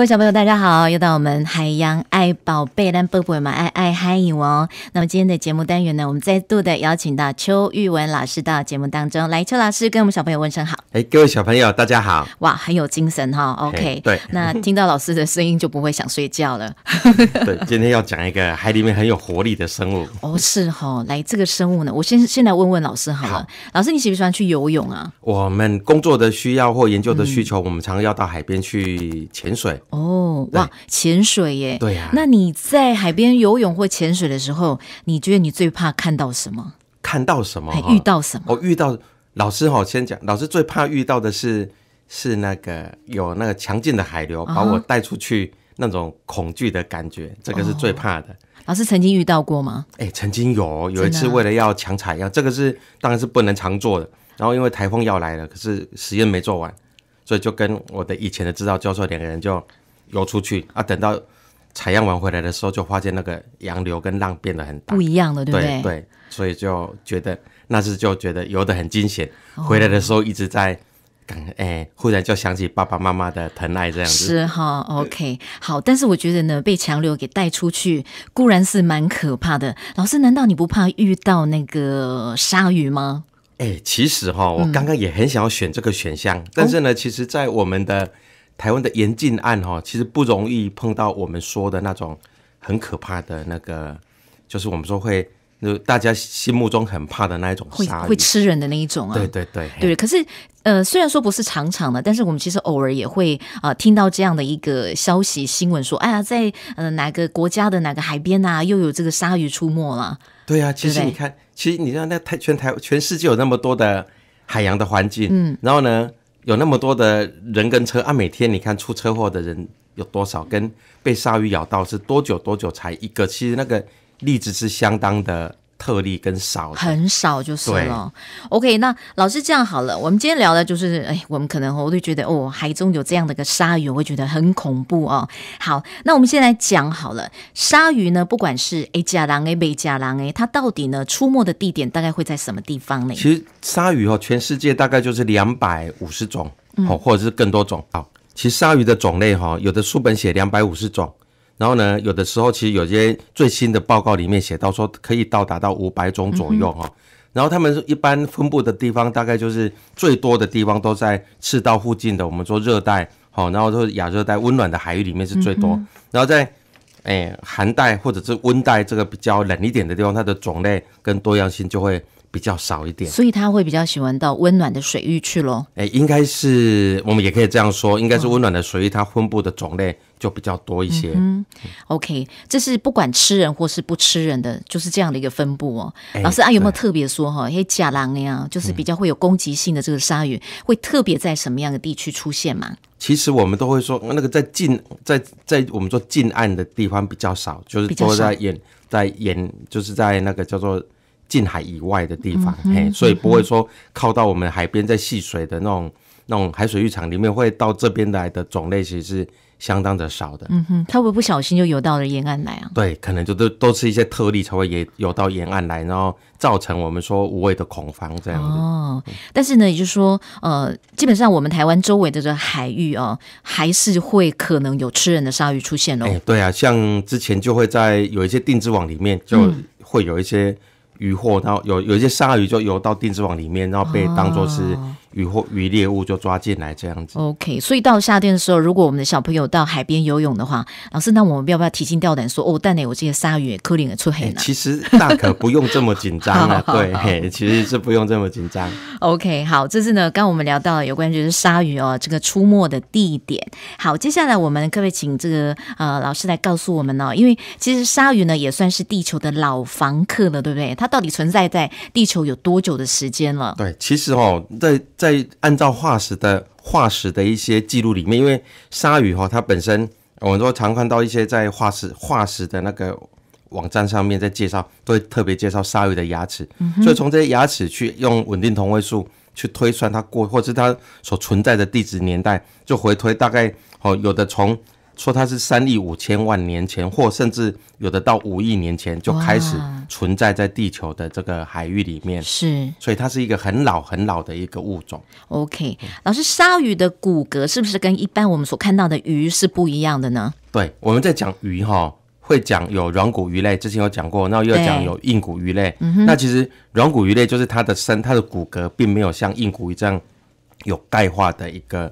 各位小朋友，大家好，又到我们海洋爱宝贝兰波波嘛，爱爱嗨影哦。那么今天的节目单元呢，我们再度的邀请到邱玉文老师到节目当中来。邱老师跟我们小朋友问声好。哎，各位小朋友，大家好。哇，很有精神哈。OK，对，那听到老师的声音就不会想睡觉了。对，今天要讲一个海里面很有活力的生物。哦，是哈。来，这个生物呢，我先先来问问老师好了。老师，你喜不喜欢去游泳啊？我们工作的需要或研究的需求，我们常要到海边去潜水。哦，哇，潜水耶！对呀。那你在海边游泳或潜水的时候，你觉得你最怕看到什么？看到什么？遇到什么？我遇到老师哈，先讲老师最怕遇到的是是那个有那个强劲的海流把我带出去那种恐惧的感觉，这个是最怕的。老师曾经遇到过吗？哎，曾经有有一次为了要抢采样，这个是当然是不能常做的。然后因为台风要来了，可是实验没做完，所以就跟我的以前的指导教授两个人就。游出去啊！等到采样完回来的时候，就发现那个洋流跟浪变得很大，不一样的，对不对？对，所以就觉得那次就觉得游得很惊险。回来的时候一直在感，哎，忽然就想起爸爸妈妈的疼爱，这样子。是哈，OK，好。但是我觉得呢，被强流给带出去，固然是蛮可怕的。老师，难道你不怕遇到那个鲨鱼吗？哎，其实哈，我刚刚也很想要选这个选项，但是呢，其实，在我们的台湾的严禁案哈，其实不容易碰到我们说的那种很可怕的那个，就是我们说会就大家心目中很怕的那一种，会会吃人的那一种啊。对对对，对。可是呃，虽然说不是常常的，但是我们其实偶尔也会啊听到这样的一个消息新闻，说哎呀，在呃哪个国家的哪个海边呐，又有这个鲨鱼出没了。对啊，其实你看，其实你像那全台全世界有那么多的海洋的环境，嗯，然后呢？有那么多的人跟车啊，每天你看出车祸的人有多少？跟被鲨鱼咬到是多久多久才一个？其实那个例子是相当的。特例跟少很少就是了。OK，那老师这样好了，我们今天聊的就是，哎，我们可能我就觉得哦，海中有这样的个鲨鱼，我会觉得很恐怖哦。好，那我们先来讲好了，鲨鱼呢，不管是 A 加狼 A、B 加狼 A，它到底呢出没的地点大概会在什么地方呢？其实鲨鱼哈，全世界大概就是两百五十种，哦，或者是更多种。好，其实鲨鱼的种类哈，有的书本写两百五十种。然后呢，有的时候其实有些最新的报告里面写到说，可以到达到五百种左右哈。然后它们一般分布的地方，大概就是最多的地方都在赤道附近的，我们说热带好，然后就是亚热带温暖的海域里面是最多。然后在诶寒带或者是温带这个比较冷一点的地方，它的种类跟多样性就会。比较少一点，所以他会比较喜欢到温暖的水域去喽。哎，应该是我们也可以这样说，应该是温暖的水域，它分布的种类就比较多一些。嗯 OK，这是不管吃人或是不吃人的，就是这样的一个分布哦。老师啊，有没有特别说哈，黑甲假狼呀，就是比较会有攻击性的这个鲨鱼，会特别在什么样的地区出现嘛？其实我们都会说，那个在近在在我们说近岸的地方比较少，就是都在沿在沿，就是在那个叫做。近海以外的地方，嘿，所以不会说靠到我们海边在戏水的那种那种海水浴场里面，会到这边来的种类其实是相当的少的。嗯哼，他会不会不小心就游到了沿岸来啊？对，可能就都都是一些特例才会也游到沿岸来，然后造成我们说无谓的恐慌这样子。哦，但是呢，也就是说，呃，基本上我们台湾周围的这海域啊，还是会可能有吃人的鲨鱼出现哦。哎，对啊，像之前就会在有一些定制网里面就会有一些。渔获，然后有有一些鲨鱼就游到电子网里面，然后被当做是。渔获渔猎物就抓进来这样子。OK，所以到夏天的时候，如果我们的小朋友到海边游泳的话，老师，那我们要不要提心吊胆说哦，但呢，我这得鲨鱼可能出海了。其实大可不用这么紧张了，对，其实是不用这么紧张。OK，好，这是呢，刚我们聊到有关就是鲨鱼哦，这个出没的地点。好，接下来我们各位请这个呃老师来告诉我们呢，因为其实鲨鱼呢也算是地球的老房客了，对不对？它到底存在在地球有多久的时间了？对，其实哦，在在按照化石的化石的一些记录里面，因为鲨鱼哈，它本身我们都常看到一些在化石化石的那个网站上面在介绍，都特别介绍鲨鱼的牙齿，所以从这些牙齿去用稳定同位素去推算它过或是它所存在的地质年代，就回推大概哦，有的从。说它是三亿五千万年前，或甚至有的到五亿年前就开始存在在地球的这个海域里面。是，所以它是一个很老很老的一个物种。OK，老师，鲨鱼的骨骼是不是跟一般我们所看到的鱼是不一样的呢？对，我们在讲鱼哈，会讲有软骨鱼类，之前有讲过，那又讲有硬骨鱼类。那其实软骨鱼类就是它的身，它的骨骼并没有像硬骨鱼这样有钙化的一个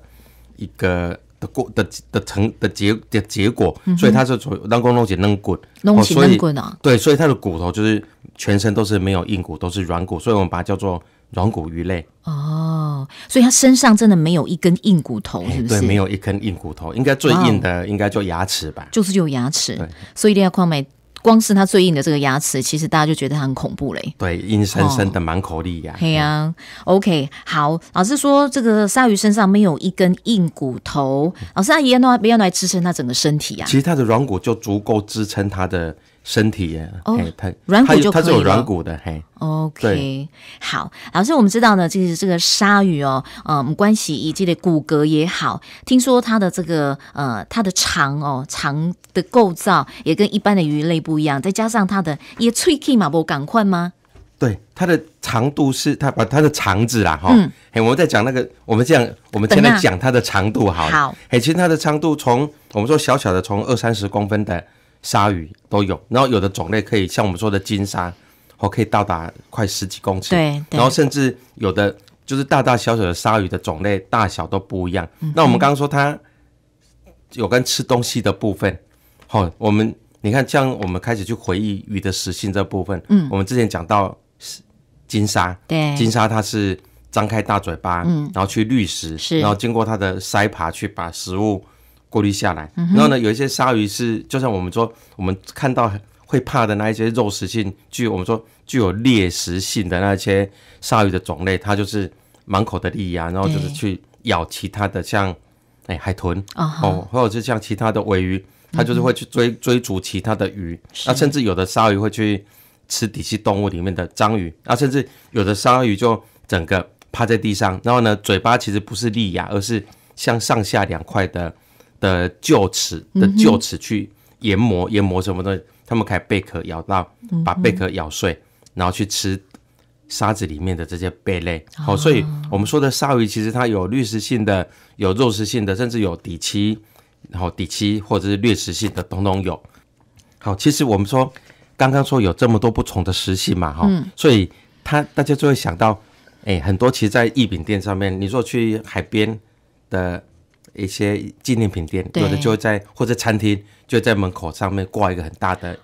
一个。的过、的、的成、的结、的结果，所以它是从让恐龙捡嫩棍，弄起所以啊，对，所以它的骨头就是全身都是没有硬骨，都是软骨，所以我们把它叫做软骨鱼类。哦，所以它身上真的没有一根硬骨头，是不是？对，没有一根硬骨头，应该最硬的应该就牙齿吧？就是有牙齿，所以这些矿美。光是它最硬的这个牙齿，其实大家就觉得它很恐怖嘞。对，阴森森的满口利牙。嘿呀，OK，好，老师说这个鲨鱼身上没有一根硬骨头，老师阿姨要不要一来支撑它整个身体啊。其实它的软骨就足够支撑它的。身体耶，哦，它软骨就它是有软骨的嘿。OK，好，老师，我们知道呢，就是这个鲨鱼哦，嗯，关系以及的骨骼也好，听说它的这个呃，它的肠哦，肠的构造也跟一般的鱼类不一样，再加上它的也喙器嘛，不赶快吗？对，它的长度是它把它的肠子啦哈，嘿，我们在讲那个，我们这样，我们先来讲它的长度好。好，嘿，其实它的长度从我们说小小的，从二三十公分的。鲨鱼都有，然后有的种类可以像我们说的金鲨，哦，可以到达快十几公尺。对，然后甚至有的就是大大小小的鲨鱼的种类大小都不一样。那我们刚刚说它有跟吃东西的部分，好，我们你看，像我们开始去回忆鱼的食性这部分，嗯，我们之前讲到金鲨，对，金鲨它是张开大嘴巴，嗯，然后去滤食，是，然后经过它的筛爬去把食物。过滤下来，然后呢，有一些鲨鱼是就像我们说，我们看到会怕的那一些肉食性具，我们说具有猎食性的那些鲨鱼的种类，它就是满口的利牙，然后就是去咬其他的，像哎海豚哦，或者是像其他的尾鱼，它就是会去追追逐其他的鱼，那甚至有的鲨鱼会去吃底栖动物里面的章鱼，那甚至有的鲨鱼就整个趴在地上，然后呢，嘴巴其实不是利牙，而是像上下两块的。的臼齿的臼齿去研磨研磨什么东西？他们开贝壳咬到，把贝壳咬碎，然后去吃沙子里面的这些贝类。好，所以我们说的鲨鱼其实它有滤食性的，有肉食性的，甚至有底栖，然后底栖或者是掠食性的，统统有。好，其实我们说刚刚说有这么多不同的食性嘛，哈，所以它大家就会想到，哎，很多其实在异品店上面，你说去海边的。一些纪念品店，有的就在或者餐厅，就在门口上面挂一个很大的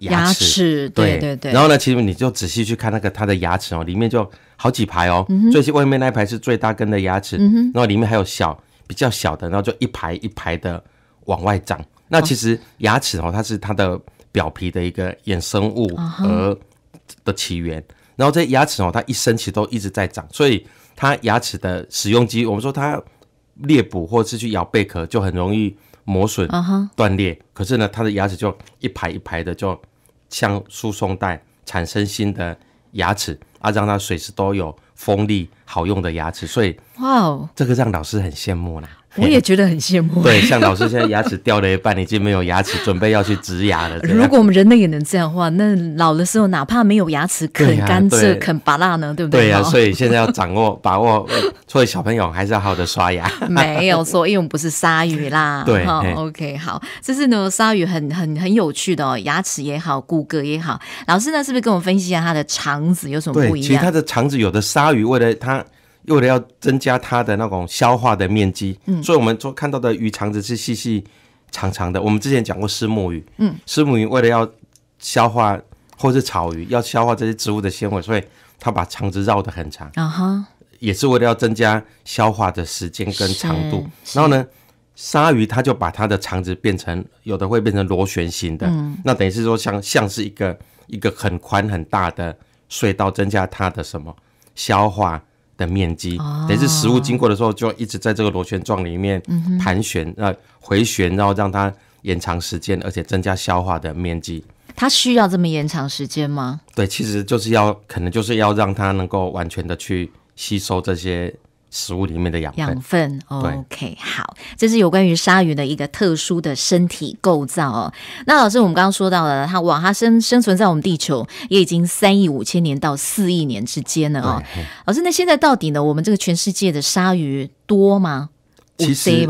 牙齿，对对对。然后呢，其实你就仔细去看那个它的牙齿哦，里面就好几排哦，最外面那一排是最大根的牙齿，然后里面还有小比较小的，然后就一排一排的往外长。那其实牙齿哦，它是它的表皮的一个衍生物和的起源。然后这牙齿哦，它一生其实都一直在长，所以它牙齿的使用机，我们说它。猎捕或是去咬贝壳，就很容易磨损、断裂。可是呢，它的牙齿就一排一排的，就像输送带，产生新的牙齿啊，让它随时都有锋利好用的牙齿。所以，哇，哦，这个让老师很羡慕啦。我也觉得很羡慕。对，像老师现在牙齿掉了一半，已经没有牙齿，准备要去植牙了。如果我们人类也能这样话，那老的时候哪怕没有牙齿啃甘蔗、啃芭辣呢，对不对？对呀，所以现在要掌握、把握。所以小朋友还是要好好的刷牙。没有错，因为我们不是鲨鱼啦。对，OK，好，这是呢，鲨鱼很、很、很有趣的哦，牙齿也好，骨骼也好。老师呢，是不是跟我分析一下它的肠子有什么不一样？其实它的肠子，有的鲨鱼为了它。为了要增加它的那种消化的面积，嗯，所以我们说看到的鱼肠子是细细长长的。我们之前讲过，食目鱼，嗯，食目鱼为了要消化，或是草鱼要消化这些植物的纤维，所以它把肠子绕得很长，啊哈，也是为了要增加消化的时间跟长度。然后呢，鲨鱼它就把它的肠子变成有的会变成螺旋形的，那等于是说像像是一个一个很宽很大的隧道，增加它的什么消化。的面积，等于是食物经过的时候，就一直在这个螺旋状里面盘旋、呃回旋，然后让它延长时间，而且增加消化的面积。它需要这么延长时间吗？对，其实就是要，可能就是要让它能够完全的去吸收这些。食物里面的养养分，OK，好，这是有关于鲨鱼的一个特殊的身体构造哦。那老师，我们刚刚说到了，它哇，它生生存在我们地球，也已经三亿五千年到四亿年之间了哦。老师，那现在到底呢？我们这个全世界的鲨鱼多吗？其实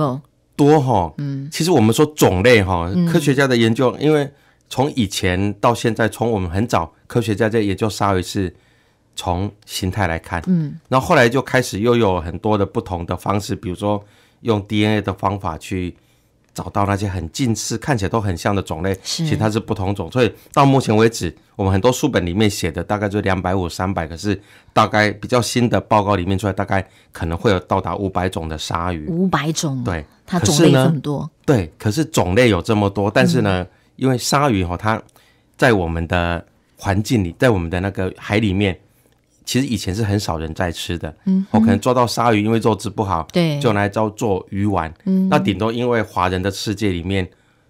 多哈，嗯，其实我们说种类哈，科学家的研究，因为从以前到现在，从我们很早科学家在研究鲨鱼是。从形态来看，嗯，然后后来就开始又有很多的不同的方式，比如说用 DNA 的方法去找到那些很近似、看起来都很像的种类，其实它是不同种。所以到目前为止，我们很多书本里面写的大概就两百五、三百，可是大概比较新的报告里面出来，大概可能会有到达五百种的鲨鱼。五百种，对，它种类很多。对，可是种类有这么多，但是呢，因为鲨鱼哈，它在我们的环境里，在我们的那个海里面。其实以前是很少人在吃的，嗯，我可能抓到鲨鱼，因为肉质不好，对，就拿来做做鱼丸，嗯，那顶多因为华人的世界里面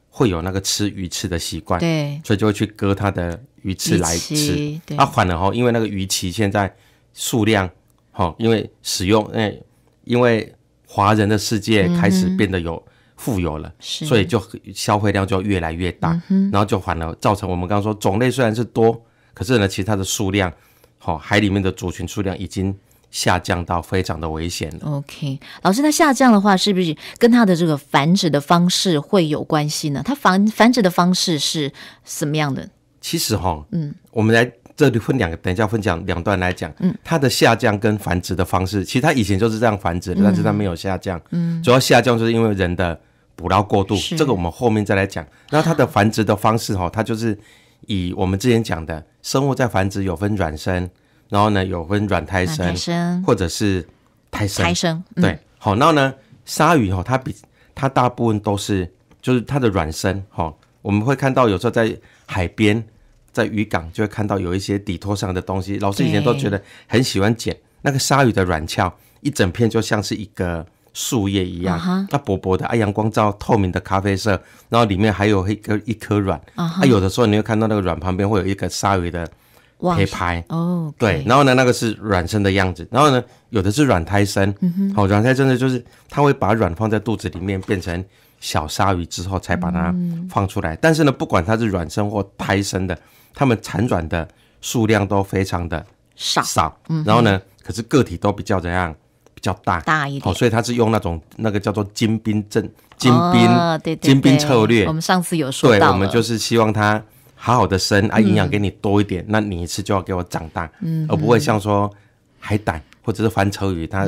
会有那个吃鱼翅的习惯，对，所以就会去割它的鱼翅来吃。那反而哈，因为那个鱼鳍现在数量哈，因为使用，哎，因为华人的世界开始变得有富有了，是，所以就消费量就越来越大，然后就反而造成我们刚刚说种类虽然是多，可是呢，其实它的数量。好，海里面的族群数量已经下降到非常的危险了。OK，老师，它下降的话，是不是跟它的这个繁殖的方式会有关系呢？它繁繁殖的方式是什么样的？其实哈，嗯，我们来这里分两个，等一下分讲两段来讲。嗯，它的下降跟繁殖的方式，其实它以前就是这样繁殖，但是它没有下降。嗯，主要下降就是因为人的捕捞过度，这个我们后面再来讲。那它的繁殖的方式哈，它就是。以我们之前讲的，生物在繁殖有分卵生，然后呢有分软胎生，或者是胎生。胎生对，好，那呢，鲨鱼哈，它比它大部分都是就是它的软生哈，我们会看到有时候在海边在渔港就会看到有一些底托上的东西，老师以前都觉得很喜欢捡那个鲨鱼的软壳，一整片就像是一个。树叶一样，它薄薄的啊，阳光照，透明的咖啡色，然后里面还有一个一颗卵啊，有的时候你会看到那个卵旁边会有一个鲨鱼的胚胎哦，对，然后呢那个是卵生的样子，然后呢有的是卵胎生，好，卵胎生的就是它会把卵放在肚子里面变成小鲨鱼之后才把它放出来，但是呢不管它是卵生或胎生的，它们产卵的数量都非常的少，然后呢可是个体都比较怎样？较大大一点，所以它是用那种那个叫做“金兵阵”、“金兵”、“金兵”策略。我们上次有说到，我们就是希望它好好的生啊，营养给你多一点，那你一次就要给我长大，而不会像说海胆或者是翻车鱼，它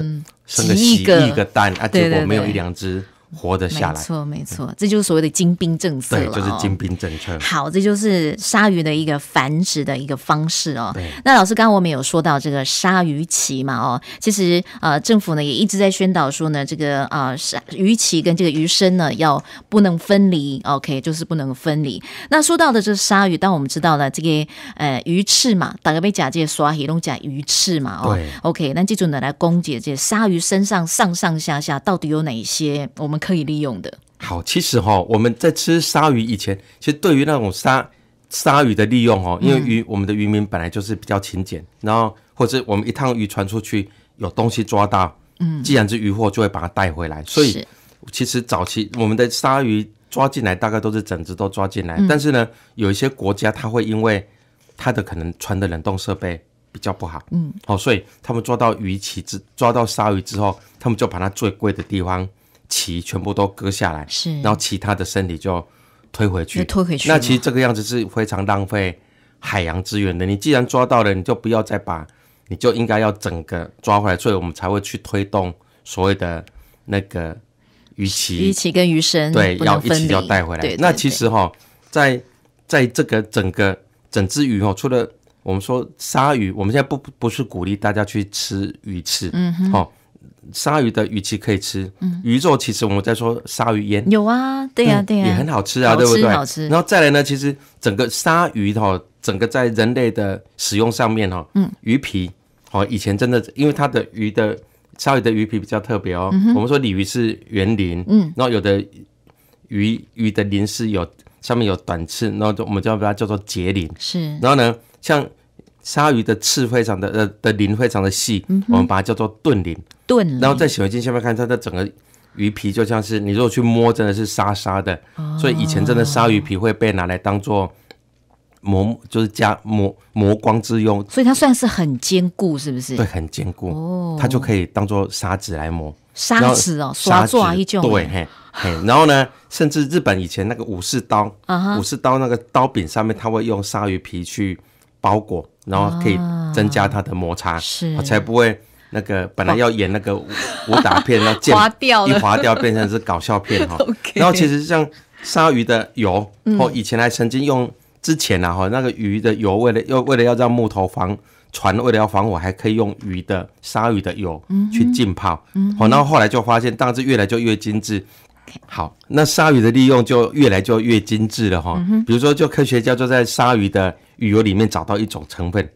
生个几亿个蛋啊，结果没有一两只。活得下来，没错没错，这就是所谓的精兵政策了。对，就是精兵政策。好，这就是鲨鱼的一个繁殖的一个方式哦。那老师刚刚我们有说到这个鲨鱼鳍嘛，哦，其实呃政府呢也一直在宣导说呢，这个呃鲨鱼鳍跟这个鱼身呢要不能分离。OK，就是不能分离。那说到的就是鲨鱼，当我们知道呢，这个呃鱼翅嘛，大家被假借刷黑龙甲鱼翅嘛，哦，o k 那记住呢，来攻击这鲨鱼身上上上下下到底有哪些我们。可以利用的好，其实哈，我们在吃鲨鱼以前，其实对于那种鲨鲨鱼的利用哦，因为渔我们的渔民本来就是比较勤俭，然后或者我们一趟渔船出去有东西抓到，嗯，既然是渔获，就会把它带回来。所以其实早期我们的鲨鱼抓进来，大概都是整只都抓进来。但是呢，有一些国家它会因为它的可能船的冷冻设备比较不好，嗯，好，所以他们抓到鱼鳍之抓到鲨鱼之后，他们就把它最贵的地方。鳍全部都割下来，是，然后其他的身体就推回去，推回去。那其实这个样子是非常浪费海洋资源的。你既然抓到了，你就不要再把，你就应该要整个抓回来。所以我们才会去推动所谓的那个鱼鳍，鱼鳍跟鱼身对要一起要带回来。那其实哈，在在这个整个整只鱼哦，除了我们说鲨鱼，我们现在不不是鼓励大家去吃鱼翅，嗯哼，鲨鱼的鱼鳍可以吃，鱼肉其实我们在说鲨鱼腌，有啊，对呀，对呀，也很好吃啊，对不对？好吃，然后再来呢，其实整个鲨鱼哈，整个在人类的使用上面哈，嗯，鱼皮，哦，以前真的因为它的鱼的鲨鱼的鱼皮比较特别哦，我们说鲤鱼是圆鳞，嗯，然后有的鱼鱼的鳞是有上面有短刺，然后我们叫把它叫做节鳞，是，然后呢，像。鲨鱼的刺非常的，呃，的鳞非常的细，我们把它叫做钝鳞。钝鳞。然后在显微镜下面看，它的整个鱼皮就像是，你如果去摸，真的是沙沙的。所以以前真的鲨鱼皮会被拿来当做磨，就是加磨磨光之用。所以它算是很坚固，是不是？对，很坚固哦。它就可以当做砂纸来磨。砂纸哦，刷子一种。对。然后呢，甚至日本以前那个武士刀，武士刀那个刀柄上面，他会用鲨鱼皮去。包裹，然后可以增加它的摩擦，才不会那个本来要演那个武打片，那滑掉一滑掉变成是搞笑片哈。然后其实像鲨鱼的油，哦，以前还曾经用之前呢哈，那个鱼的油为了要为了要让木头防船，为了要防火，还可以用鱼的鲨鱼的油去浸泡。好，然后后来就发现，大致越来就越精致。好，那鲨鱼的利用就越来就越精致了哈。比如说，就科学家就在鲨鱼的。油里面找到一种成分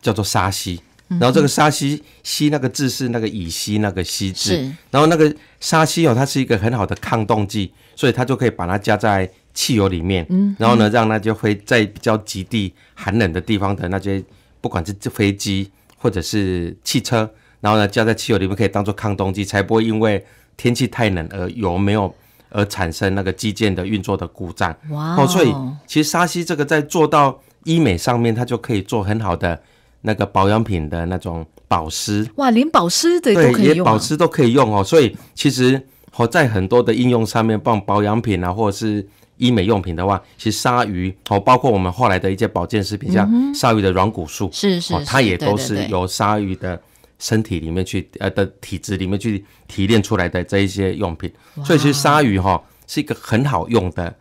叫做沙溪。然后这个沙溪吸那个字是那个乙烯那个烯字，然后那个沙溪哦，它是一个很好的抗冻剂，所以它就可以把它加在汽油里面，嗯，然后呢让那些会在比较极地寒冷的地方的那些不管是飞机或者是汽车，然后呢加在汽油里面可以当做抗冻剂，才不会因为天气太冷而油没有而产生那个机件的运作的故障。哇哦，所以其实沙溪这个在做到。医美上面它就可以做很好的那个保养品的那种保湿，哇，连保湿的对也保湿都可以用哦。所以其实哦，在很多的应用上面，放保养品啊，或者是医美用品的话，其实鲨鱼哦，包括我们后来的一些保健食品，像鲨鱼的软骨素，是是，它也都是由鲨鱼的身体里面去呃的体质里面去提炼出来的这一些用品。所以其实鲨鱼哈是一个很好用的。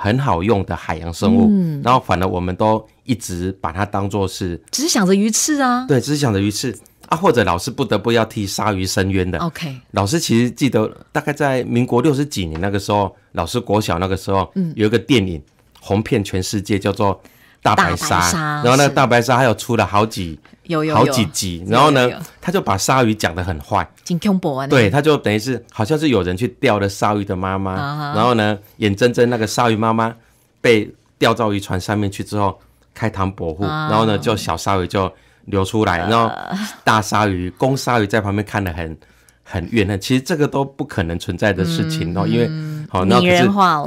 很好用的海洋生物，嗯、然后反而我们都一直把它当作是，只是想着鱼刺啊，对，只是想着鱼刺啊，或者老师不得不要替鲨鱼伸冤的。OK，老师其实记得大概在民国六十几年那个时候，老师国小那个时候，嗯，有一个电影红遍全世界，叫做。大白鲨，然后那个大白鲨还有出了好几，有有有好几集，然后呢，他就把鲨鱼讲得很坏，金枪博啊，对，他就等于是好像是有人去钓了鲨鱼的妈妈，然后呢，眼睁睁那个鲨鱼妈妈被钓到渔船上面去之后，开膛博户，然后呢，就小鲨鱼就流出来，然后大鲨鱼，公鲨鱼在旁边看得很很怨恨，其实这个都不可能存在的事情，哦，后因为好，那不是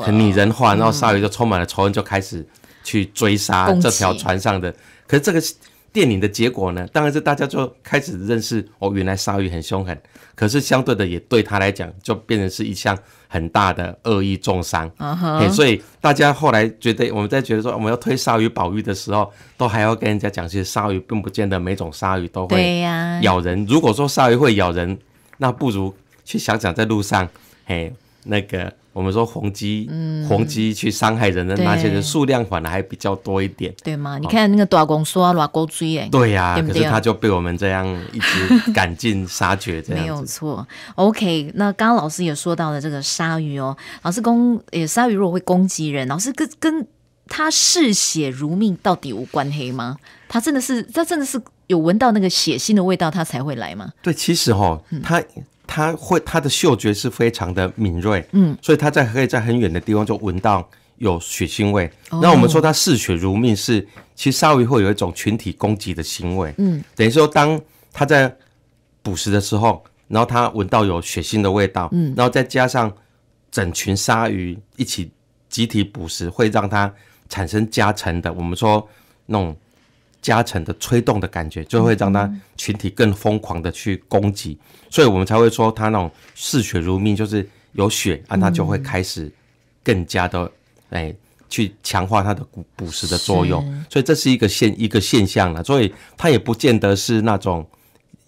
很拟人化，然后鲨鱼就充满了仇恨，就开始。去追杀这条船上的，可是这个电影的结果呢？当然是大家就开始认识哦，原来鲨鱼很凶狠，可是相对的也对他来讲，就变成是一项很大的恶意重伤。所以大家后来觉得，我们在觉得说我们要推鲨鱼保育的时候，都还要跟人家讲，其实鲨鱼并不见得每种鲨鱼都会咬人。如果说鲨鱼会咬人，那不如去想想在路上，嘿，那个。我们说红鸡，红鸡去伤害人的那些人数量反而还比较多一点，对吗？你看那个爪弓梭、拉钩追哎，对呀，可是他就被我们这样一直赶尽杀绝，这样没有错。OK，那刚刚老师也说到了这个鲨鱼哦，老师攻也，鲨鱼如果会攻击人，老师跟跟他嗜血如命到底无关黑吗？他真的是，他真的是有闻到那个血腥的味道，他才会来吗？对，其实哈，他。它会，它的嗅觉是非常的敏锐，嗯，所以它在可以在很远的地方就闻到有血腥味。那我们说它嗜血如命，是其实鲨鱼会有一种群体攻击的行为，嗯，等于说当它在捕食的时候，然后它闻到有血腥的味道，嗯，然后再加上整群鲨鱼一起集体捕食，会让它产生加成的。我们说那种。加成的吹动的感觉，就会让它群体更疯狂的去攻击，所以我们才会说它那种嗜血如命，就是有血啊，它就会开始更加的哎去强化它的捕捕食的作用，所以这是一个现一个现象了。所以它也不见得是那种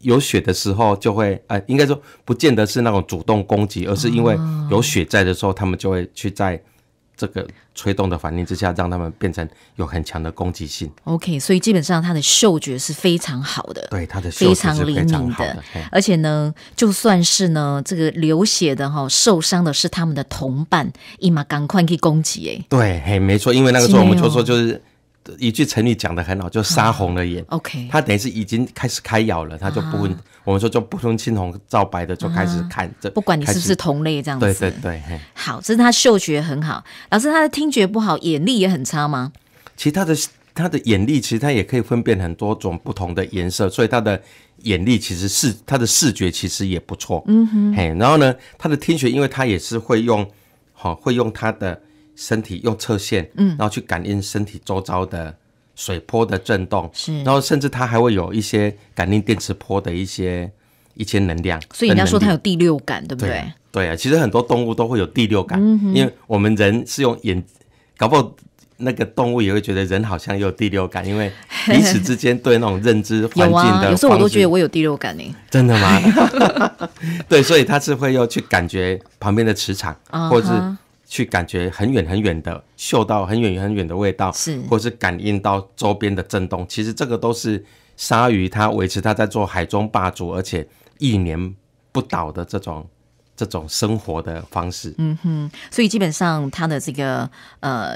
有血的时候就会哎，应该说不见得是那种主动攻击，而是因为有血在的时候，它们就会去在。这个吹动的反应之下，让他们变成有很强的攻击性。OK，所以基本上它的嗅觉是非常好的，对它的嗅非常灵敏的。而且呢，就算是呢这个流血的哈受伤的是他们的同伴，立马赶快去攻击。哎，对，嘿，没错，因为那个时候我们就说就是。一句成语讲的很好，就杀红了眼。OK，他等于是已经开始开咬了，他就不分我们说就不分青红皂白的就开始看，这不管你是不是同类这样子。对对对。好，这是他嗅觉很好。老师，他的听觉不好，眼力也很差吗？其实他的他的眼力，其实他也可以分辨很多种不同的颜色，所以他的眼力其实是他的视觉其实也不错。嗯哼。嘿，然后呢，他的听觉，因为他也是会用，好会用他的。身体用侧线，嗯，然后去感应身体周遭的水波的震动，是，然后甚至它还会有一些感应电磁波的一些一些能量，所以人家说它有第六感，对不对？对啊，其实很多动物都会有第六感，因为我们人是用眼，搞不，好那个动物也会觉得人好像有第六感，因为彼此之间对那种认知环境的有啊，有时候我都觉得我有第六感呢。真的吗？对，所以它是会要去感觉旁边的磁场，或者是。去感觉很远很远的，嗅到很远很远的味道，是，或是感应到周边的震动，其实这个都是鲨鱼它维持它在做海中霸主，而且一年不倒的这种这种生活的方式。嗯哼，所以基本上它的这个呃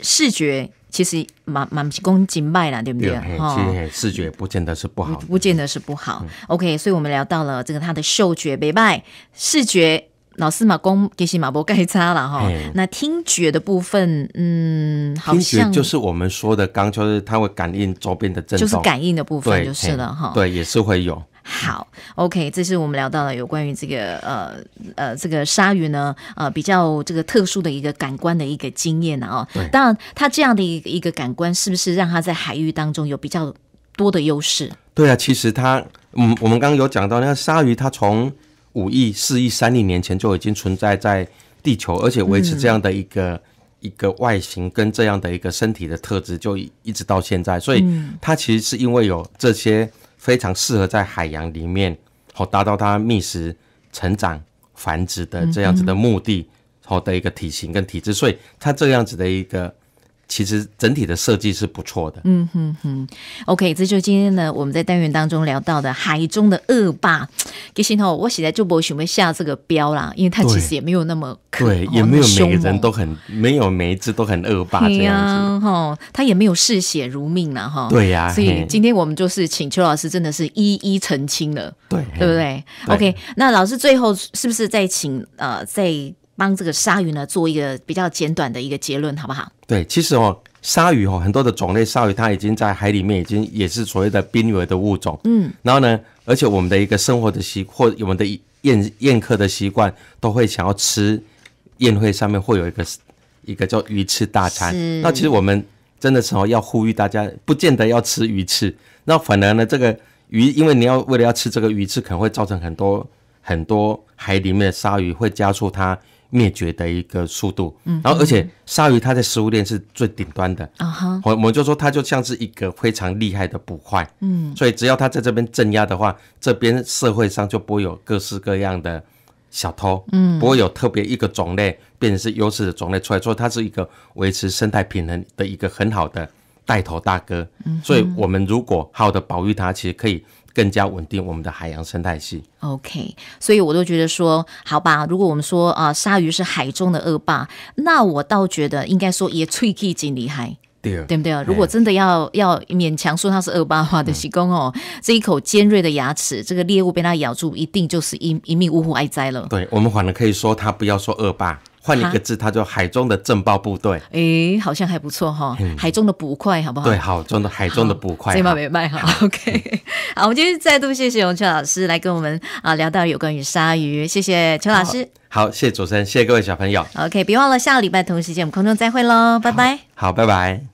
视觉其实蛮蛮功经败了，对不对？对，视觉不见得是不好，不见得是不好。OK，所以我们聊到了这个它的嗅觉被败，视觉。老师，马公给是马波盖差了哈。那听觉的部分，嗯，听觉就是我们说的刚，就是它会感应周边的震动，就是感应的部分，就是了哈。对，也是会有。好，OK，这是我们聊到了有关于这个呃呃这个鲨鱼呢，呃，比较这个特殊的一个感官的一个经验呢啊。当然，它这样的一个一个感官，是不是让它在海域当中有比较多的优势？对啊，其实它，嗯，我们刚刚有讲到那个鲨鱼，它从五亿、四亿、三亿年前就已经存在在地球，而且维持这样的一个一个外形跟这样的一个身体的特质，就一直到现在。所以它其实是因为有这些非常适合在海洋里面，好达到它觅食、成长、繁殖的这样子的目的，好的一个体型跟体质，所以它这样子的一个。其实整体的设计是不错的。嗯哼哼，OK，这就今天呢我们在单元当中聊到的海中的恶霸。其实哈，我现在就不准备下这个标啦，因为它其实也没有那么对，也没有每个人都很没有每一只都很恶霸这样子哈，它也没有嗜血如命了哈。对呀，所以今天我们就是请邱老师真的是一一澄清了，对，对不对？OK，那老师最后是不是再请呃再？帮这个鲨鱼呢做一个比较简短的一个结论，好不好？对，其实哦，鲨鱼哦，很多的种类鲨鱼，它已经在海里面，已经也是所谓的濒危的物种。嗯，然后呢，而且我们的一个生活的习或我们的宴宴客的习惯，都会想要吃宴会上面会有一个一个叫鱼翅大餐。那其实我们真的是哦，要呼吁大家，不见得要吃鱼翅。那反而呢，这个鱼，因为你要为了要吃这个鱼翅，可能会造成很多很多海里面的鲨鱼会加速它。灭绝的一个速度，嗯，然后而且鲨鱼它在食物链是最顶端的啊哈，我我们就说它就像是一个非常厉害的捕快，嗯，所以只要它在这边镇压的话，这边社会上就不会有各式各样的小偷，嗯，不会有特别一个种类变成是优势的种类出来，所以它是一个维持生态平衡的一个很好的带头大哥，所以我们如果好的保育它，其实可以。更加稳定我们的海洋生态系。OK，所以我都觉得说，好吧，如果我们说啊，鲨鱼是海中的恶霸，那我倒觉得应该说也吹气鲸厉害，对不对啊？如果真的要要勉强说它是恶霸的话，的西公哦，这一口尖锐的牙齿，这个猎物被它咬住，一定就是一一命呜呼，哀哉了。对我们反而可以说，它不要说恶霸。换一个字，它叫海中的震爆部队。哎，好像还不错哈，海中的捕快，好不好？对，好中的海中的捕快，这把没卖哈。OK，好，我们今天再度谢谢邱老师来跟我们啊聊到有关于鲨鱼，谢谢邱老师。好，谢谢持人，谢谢各位小朋友。OK，别忘了下个礼拜同一时间我们空中再会喽，拜拜。好，拜拜。